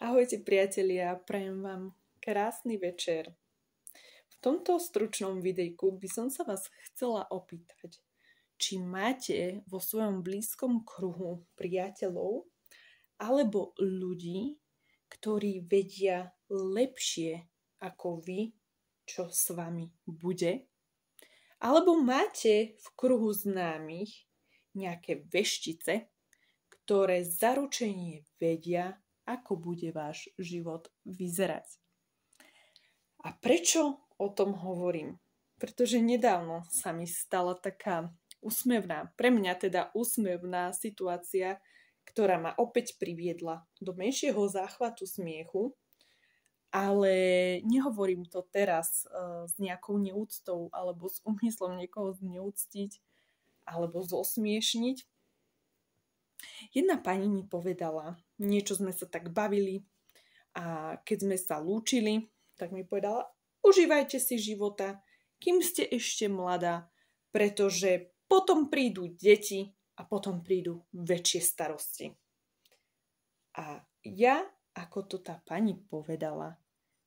Ahojte priatelia, prajem vám krásny večer. V tomto stručnom videjku by som sa vás chcela opýtať, či máte vo svojom blízkom kruhu priateľov alebo ľudí, ktorí vedia lepšie ako vy, čo s vami bude? Alebo máte v kruhu známych nejaké veštice, ktoré zaručenie vedia, ako bude váš život vyzerať. A prečo o tom hovorím? Pretože nedávno sa mi stala taká úsmevná, pre mňa teda úsmevná situácia, ktorá ma opäť priviedla do menšieho záchvatu smiechu, ale nehovorím to teraz e, s nejakou neúctou alebo s úmyslom niekoho zneúctiť alebo zosmiešniť, Jedna pani mi povedala, niečo sme sa tak bavili a keď sme sa lúčili, tak mi povedala, užívajte si života, kým ste ešte mladá, pretože potom prídu deti a potom prídu väčšie starosti. A ja, ako to tá pani povedala,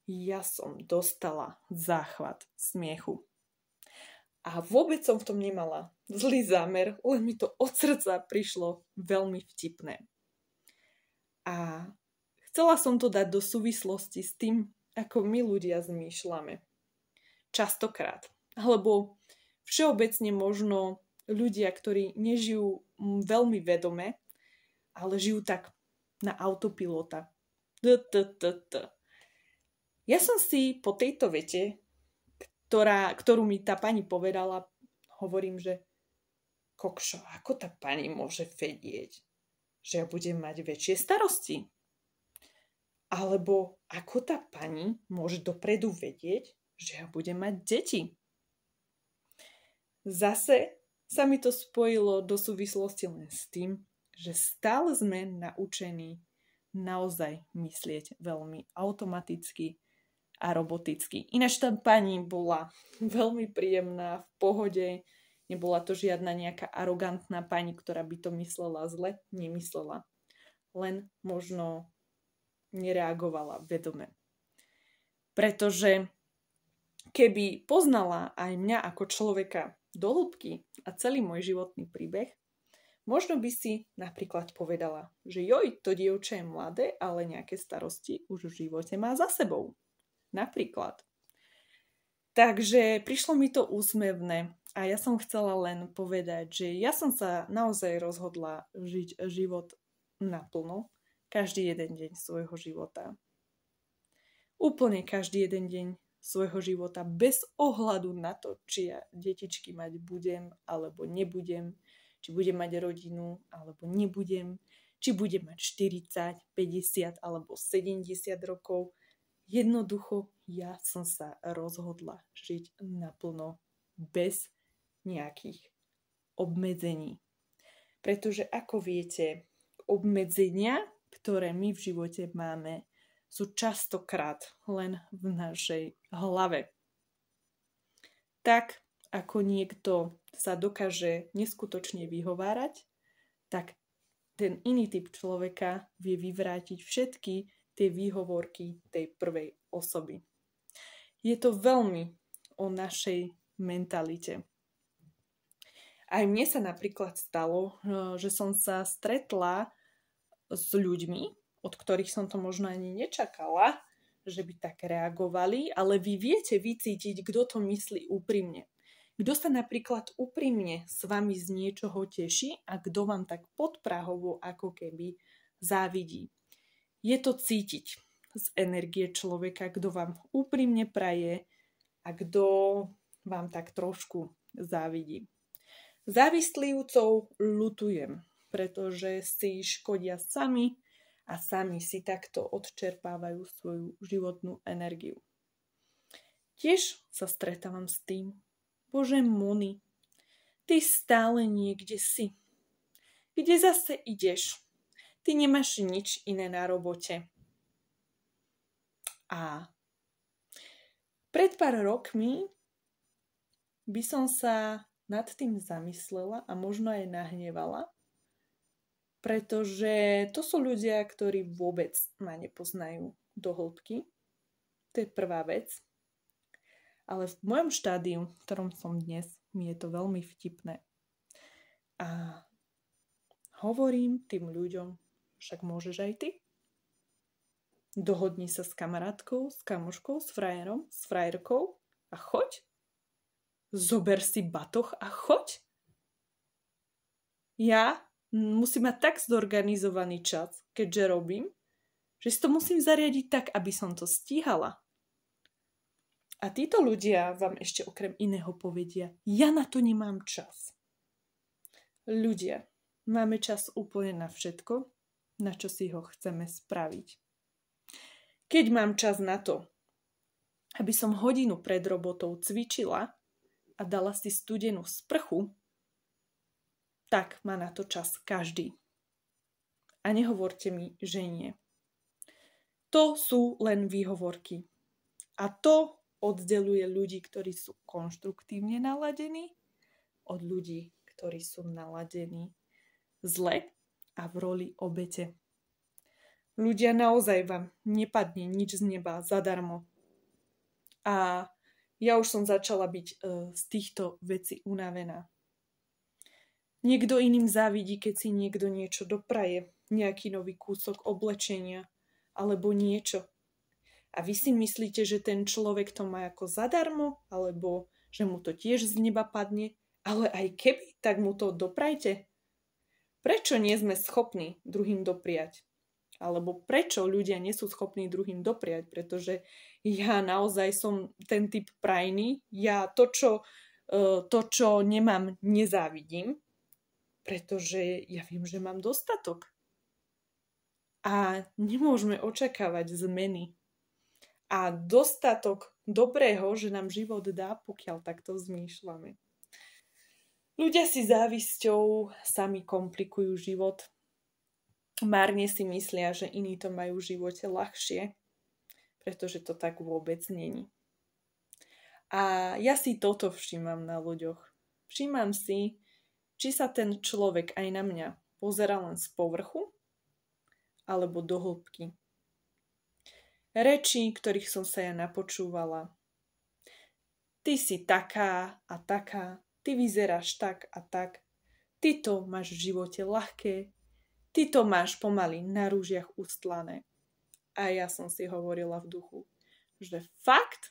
ja som dostala záchvat smiechu. A vôbec som v tom nemala zlý zámer, len mi to od srdca prišlo veľmi vtipné. A chcela som to dať do súvislosti s tým, ako my ľudia zmýšľame. Častokrát. Alebo všeobecne možno ľudia, ktorí nežijú veľmi vedome, ale žijú tak na autopilota. Ja som si po tejto vete ktorá, ktorú mi tá pani povedala, hovorím, že kokšo, ako tá pani môže vedieť, že ja budem mať väčšie starosti? Alebo ako tá pani môže dopredu vedieť, že ja budem mať deti? Zase sa mi to spojilo do súvislosti len s tým, že stále sme naučení naozaj myslieť veľmi automaticky a roboticky. Ináč tá pani bola veľmi príjemná, v pohode, nebola to žiadna nejaká arogantná pani, ktorá by to myslela zle, nemyslela. Len možno nereagovala vedome. Pretože keby poznala aj mňa ako človeka do hĺbky a celý môj životný príbeh, možno by si napríklad povedala, že joj, to dievče je mladé, ale nejaké starosti už v živote má za sebou. Napríklad. Takže prišlo mi to úsmevné a ja som chcela len povedať, že ja som sa naozaj rozhodla žiť život naplno, každý jeden deň svojho života. Úplne každý jeden deň svojho života bez ohľadu na to, či ja detičky mať budem alebo nebudem, či budem mať rodinu alebo nebudem, či budem mať 40, 50 alebo 70 rokov Jednoducho ja som sa rozhodla žiť naplno bez nejakých obmedzení. Pretože ako viete, obmedzenia, ktoré my v živote máme, sú častokrát len v našej hlave. Tak ako niekto sa dokáže neskutočne vyhovárať, tak ten iný typ človeka vie vyvrátiť všetky tie výhovorky tej prvej osoby. Je to veľmi o našej mentalite. Aj mne sa napríklad stalo, eh, že som sa stretla s ľuďmi, od ktorých som to možno ani nečakala, že by tak reagovali, ale vy viete vycítiť, kto to myslí úprimne. Kto sa napríklad úprimne s vami z niečoho teší a kto vám tak podprahovo ako keby závidí. Je to cítiť z energie človeka, kto vám úprimne praje a kto vám tak trošku závidí. Závislivcov lutujem, pretože si škodia sami a sami si takto odčerpávajú svoju životnú energiu. Tiež sa stretávam s tým, Bože Moni, ty stále niekde si. Kde zase ideš? ty nemáš nič iné na robote. A pred pár rokmi by som sa nad tým zamyslela a možno aj nahnevala, pretože to sú ľudia, ktorí vôbec ma nepoznajú do hĺbky. To je prvá vec. Ale v mojom štádiu, v ktorom som dnes, mi je to veľmi vtipné. A hovorím tým ľuďom však môžeš aj ty. Dohodni sa s kamarátkou, s kamoškou, s frajerom, s frajerkou a choď. Zober si batoh a choď. Ja musím mať tak zorganizovaný čas, keďže robím, že si to musím zariadiť tak, aby som to stíhala. A títo ľudia vám ešte okrem iného povedia, ja na to nemám čas. Ľudia, máme čas úplne na všetko, na čo si ho chceme spraviť. Keď mám čas na to, aby som hodinu pred robotou cvičila a dala si studenú sprchu, tak má na to čas každý. A nehovorte mi, že nie. To sú len výhovorky. A to oddeluje ľudí, ktorí sú konštruktívne naladení od ľudí, ktorí sú naladení zle a v roli obete. Ľudia, naozaj vám nepadne nič z neba zadarmo. A ja už som začala byť e, z týchto vecí unavená. Niekto iným závidí, keď si niekto niečo dopraje, nejaký nový kúsok oblečenia alebo niečo. A vy si myslíte, že ten človek to má ako zadarmo, alebo že mu to tiež z neba padne, ale aj keby, tak mu to doprajte, Prečo nie sme schopní druhým dopriať? Alebo prečo ľudia nie sú schopní druhým dopriať? Pretože ja naozaj som ten typ prajný. Ja to, čo, e, to, čo nemám, nezávidím, pretože ja viem, že mám dostatok. A nemôžeme očakávať zmeny. A dostatok dobrého, že nám život dá, pokiaľ takto zmýšľame. Ľudia si závisťou sami komplikujú život. Márne si myslia, že iní to majú v živote ľahšie, pretože to tak vôbec není. A ja si toto všímam na ľuďoch. Všímam si, či sa ten človek aj na mňa pozera len z povrchu alebo do hĺbky. Rečí, ktorých som sa ja napočúvala. Ty si taká a taká, ty vyzeráš tak a tak, ty to máš v živote ľahké, ty to máš pomaly na rúžiach ustlané. A ja som si hovorila v duchu, že fakt,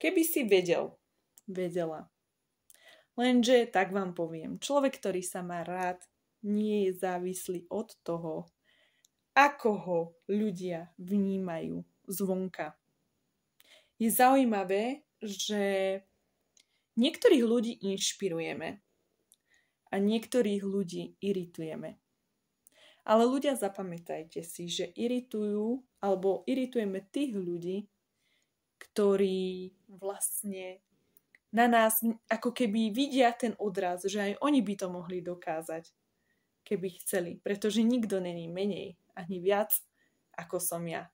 keby si vedel, vedela. Lenže, tak vám poviem, človek, ktorý sa má rád, nie je závislý od toho, ako ho ľudia vnímajú zvonka. Je zaujímavé, že Niektorých ľudí inšpirujeme a niektorých ľudí iritujeme. Ale ľudia zapamätajte si, že iritujú alebo iritujeme tých ľudí, ktorí vlastne na nás ako keby vidia ten odraz, že aj oni by to mohli dokázať, keby chceli. Pretože nikto není menej ani viac, ako som ja.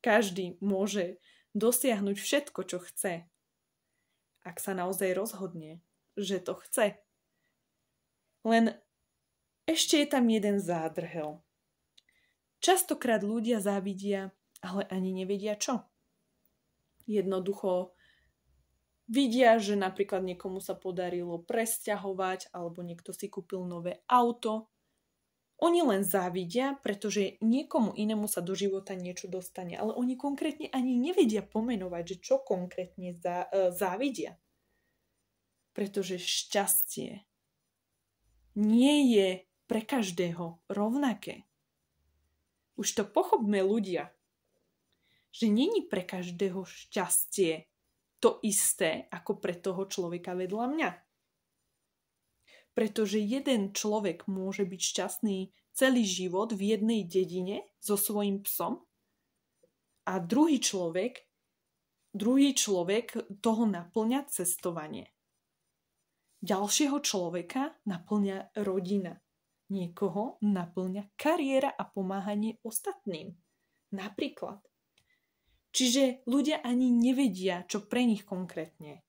Každý môže dosiahnuť všetko, čo chce ak sa naozaj rozhodne, že to chce. Len ešte je tam jeden zádrhel. Častokrát ľudia závidia, ale ani nevedia čo. Jednoducho vidia, že napríklad niekomu sa podarilo presťahovať alebo niekto si kúpil nové auto oni len závidia, pretože niekomu inému sa do života niečo dostane, ale oni konkrétne ani nevedia pomenovať, že čo konkrétne zá, e, závidia. Pretože šťastie nie je pre každého rovnaké. Už to pochopme ľudia, že není pre každého šťastie to isté ako pre toho človeka vedľa mňa pretože jeden človek môže byť šťastný celý život v jednej dedine so svojím psom a druhý človek druhý človek toho naplňa cestovanie. Ďalšieho človeka naplňa rodina. Niekoho naplňa kariéra a pomáhanie ostatným. Napríklad. Čiže ľudia ani nevedia, čo pre nich konkrétne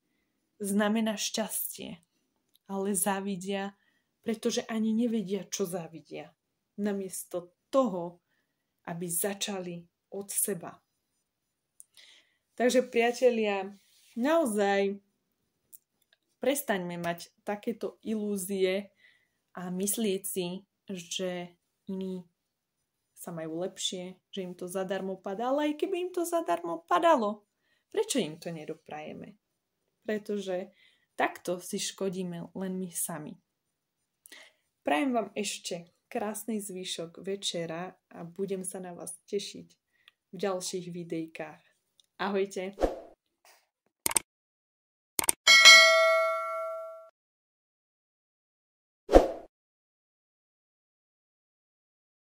znamená šťastie ale závidia, pretože ani nevedia, čo závidia. Namiesto toho, aby začali od seba. Takže priatelia, naozaj prestaňme mať takéto ilúzie a myslieť si, že iní sa majú lepšie, že im to zadarmo padá, aj keby im to zadarmo padalo, prečo im to nedoprajeme? Pretože Takto si škodíme len my sami. Prajem vám ešte krásny zvyšok večera a budem sa na vás tešiť v ďalších videjkách. Ahojte!